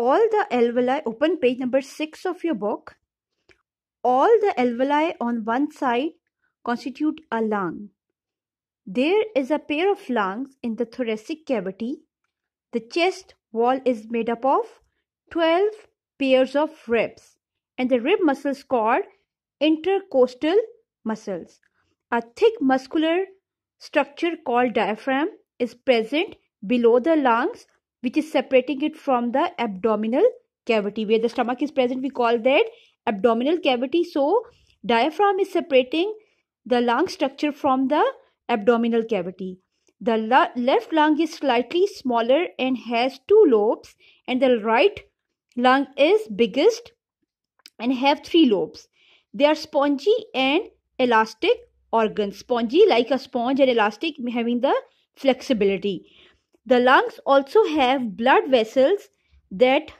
all the alveoli, open page number 6 of your book, all the alveoli on one side constitute a lung. There is a pair of lungs in the thoracic cavity. The chest wall is made up of 12 pairs of ribs, and the rib muscles called intercostal muscles. A thick muscular structure called diaphragm is present below the lungs which is separating it from the abdominal cavity where the stomach is present we call that abdominal cavity so diaphragm is separating the lung structure from the abdominal cavity the left lung is slightly smaller and has two lobes and the right lung is biggest and have three lobes they are spongy and elastic organs spongy like a sponge and elastic having the flexibility the lungs also have blood vessels that,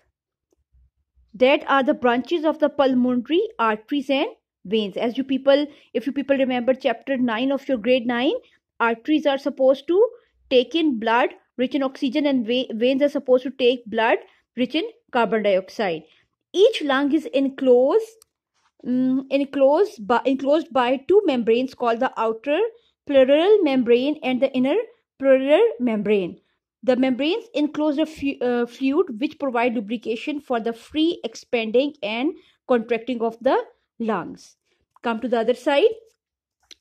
that are the branches of the pulmonary arteries and veins. As you people, if you people remember chapter 9 of your grade 9, arteries are supposed to take in blood rich in oxygen and veins are supposed to take blood rich in carbon dioxide. Each lung is enclosed um, enclosed by enclosed by two membranes called the outer pleural membrane and the inner pleural membrane. The membranes enclose a fu uh, fluid which provide lubrication for the free expanding and contracting of the lungs. Come to the other side,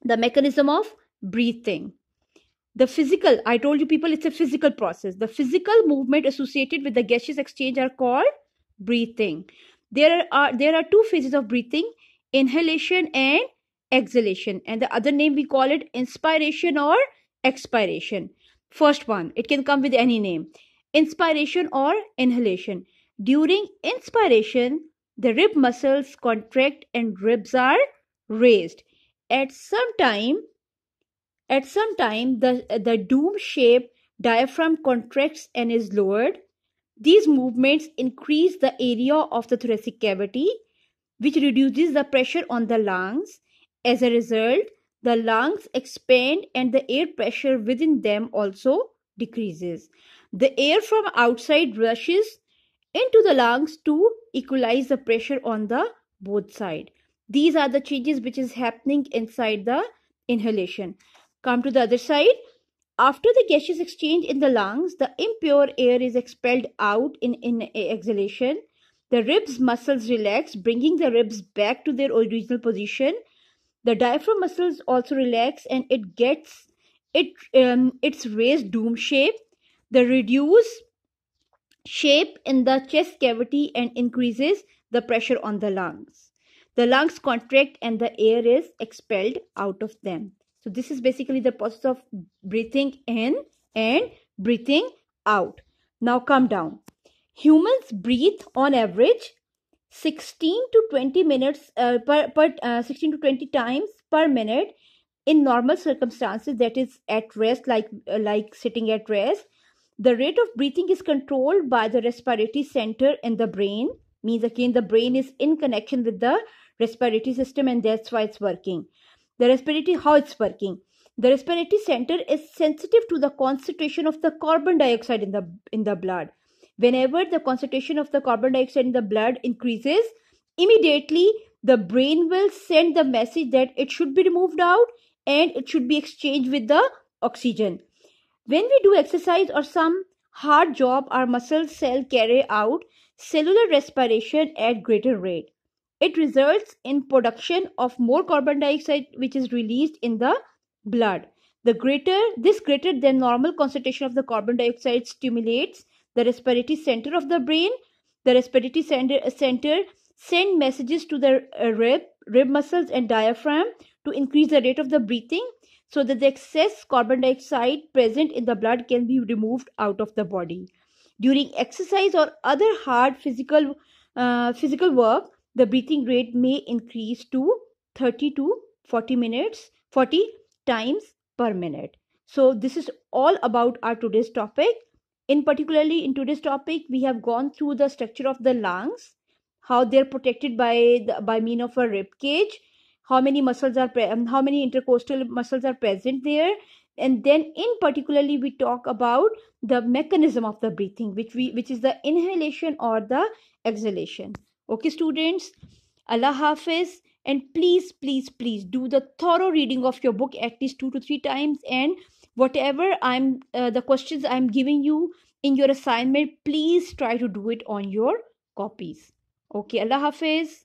the mechanism of breathing. The physical, I told you people, it's a physical process. The physical movement associated with the gaseous exchange are called breathing. There are there are two phases of breathing: inhalation and exhalation, and the other name we call it inspiration or expiration. First one, it can come with any name inspiration or inhalation. During inspiration, the rib muscles contract and ribs are raised. At some time, at some time, the, the dome shape diaphragm contracts and is lowered. These movements increase the area of the thoracic cavity, which reduces the pressure on the lungs. As a result, the lungs expand and the air pressure within them also decreases. The air from outside rushes into the lungs to equalize the pressure on the both side. These are the changes which is happening inside the inhalation. Come to the other side. After the gaseous exchange in the lungs, the impure air is expelled out in, in exhalation. The ribs muscles relax, bringing the ribs back to their original position the diaphragm muscles also relax and it gets it um, its raised dome shape. The reduced shape in the chest cavity and increases the pressure on the lungs. The lungs contract and the air is expelled out of them. So this is basically the process of breathing in and breathing out. Now come down. Humans breathe on average 16 to 20 minutes uh, per, per uh, 16 to 20 times per minute in normal circumstances that is at rest like uh, like sitting at rest the rate of breathing is controlled by the respiratory center in the brain means again the brain is in connection with the respiratory system and that's why it's working the respiratory how it's working the respiratory center is sensitive to the concentration of the carbon dioxide in the in the blood whenever the concentration of the carbon dioxide in the blood increases, immediately the brain will send the message that it should be removed out and it should be exchanged with the oxygen. When we do exercise or some hard job, our muscle cell carry out cellular respiration at greater rate. It results in production of more carbon dioxide which is released in the blood. The greater this greater than normal concentration of the carbon dioxide stimulates the respiratory center of the brain. The respiratory center, center send messages to the uh, rib, rib muscles and diaphragm to increase the rate of the breathing so that the excess carbon dioxide present in the blood can be removed out of the body. During exercise or other hard physical uh, physical work, the breathing rate may increase to 30 to 40 minutes, 40 times per minute. So this is all about our today's topic in particularly in today's topic we have gone through the structure of the lungs how they're protected by the, by mean of a rib cage how many muscles are pre- um, how many intercostal muscles are present there and then in particularly we talk about the mechanism of the breathing which we which is the inhalation or the exhalation okay students allah hafiz and please please please do the thorough reading of your book at least two to three times and whatever i'm uh, the questions i'm giving you in your assignment please try to do it on your copies okay allah hafiz